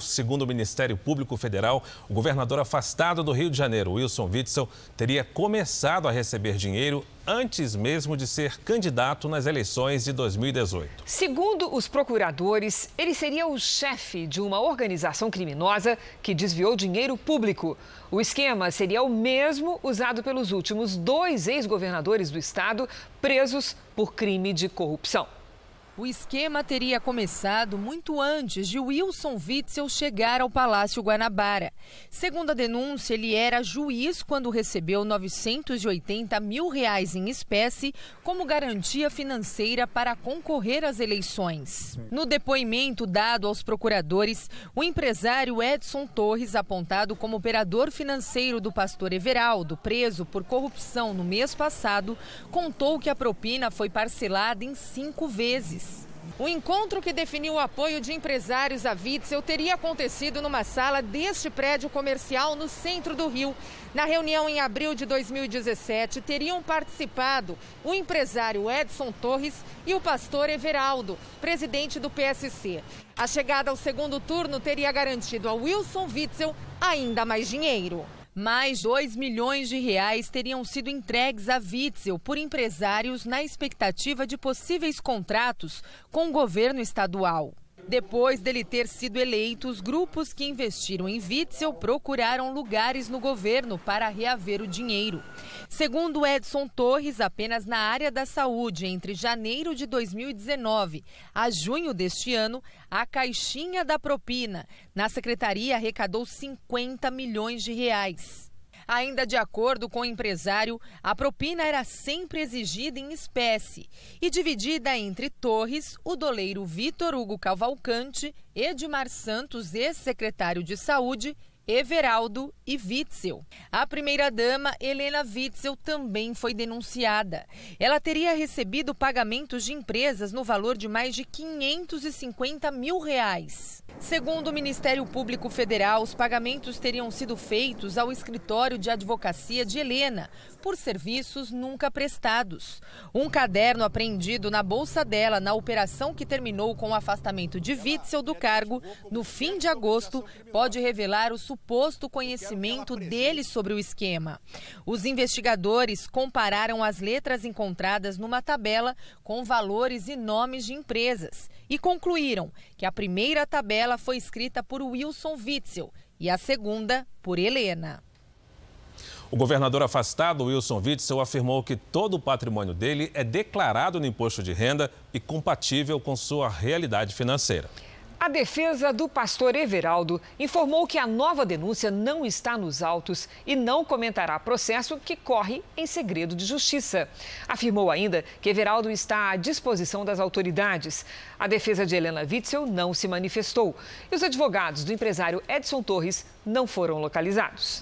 Segundo o Ministério Público Federal, o governador afastado do Rio de Janeiro, Wilson Witzel, teria começado a receber dinheiro antes mesmo de ser candidato nas eleições de 2018. Segundo os procuradores, ele seria o chefe de uma organização criminosa que desviou dinheiro público. O esquema seria o mesmo usado pelos últimos dois ex-governadores do estado presos por crime de corrupção. O esquema teria começado muito antes de Wilson Witzel chegar ao Palácio Guanabara. Segundo a denúncia, ele era juiz quando recebeu 980 mil reais em espécie como garantia financeira para concorrer às eleições. No depoimento dado aos procuradores, o empresário Edson Torres, apontado como operador financeiro do pastor Everaldo, preso por corrupção no mês passado, contou que a propina foi parcelada em cinco vezes. O encontro que definiu o apoio de empresários à Vitzel teria acontecido numa sala deste prédio comercial no centro do Rio. Na reunião em abril de 2017, teriam participado o empresário Edson Torres e o pastor Everaldo, presidente do PSC. A chegada ao segundo turno teria garantido a Wilson Vitzel ainda mais dinheiro. Mais 2 milhões de reais teriam sido entregues à Witzel por empresários na expectativa de possíveis contratos com o governo estadual. Depois dele ter sido eleito, os grupos que investiram em Witzel procuraram lugares no governo para reaver o dinheiro. Segundo Edson Torres, apenas na área da saúde, entre janeiro de 2019 a junho deste ano, a caixinha da propina na secretaria arrecadou 50 milhões de reais. Ainda de acordo com o empresário, a propina era sempre exigida em espécie e dividida entre Torres, o doleiro Vitor Hugo Cavalcante, Edmar Santos, ex-secretário de Saúde, Everaldo e Witzel. A primeira-dama, Helena Witzel, também foi denunciada. Ela teria recebido pagamentos de empresas no valor de mais de 550 mil reais. Segundo o Ministério Público Federal, os pagamentos teriam sido feitos ao escritório de advocacia de Helena, por serviços nunca prestados. Um caderno apreendido na bolsa dela na operação que terminou com o afastamento de Witzel do cargo no fim de agosto pode revelar os suposto conhecimento dele sobre o esquema. Os investigadores compararam as letras encontradas numa tabela com valores e nomes de empresas e concluíram que a primeira tabela foi escrita por Wilson Witzel e a segunda por Helena. O governador afastado, Wilson Witzel, afirmou que todo o patrimônio dele é declarado no imposto de renda e compatível com sua realidade financeira. A defesa do pastor Everaldo informou que a nova denúncia não está nos autos e não comentará processo que corre em segredo de justiça. Afirmou ainda que Everaldo está à disposição das autoridades. A defesa de Helena Witzel não se manifestou e os advogados do empresário Edson Torres não foram localizados.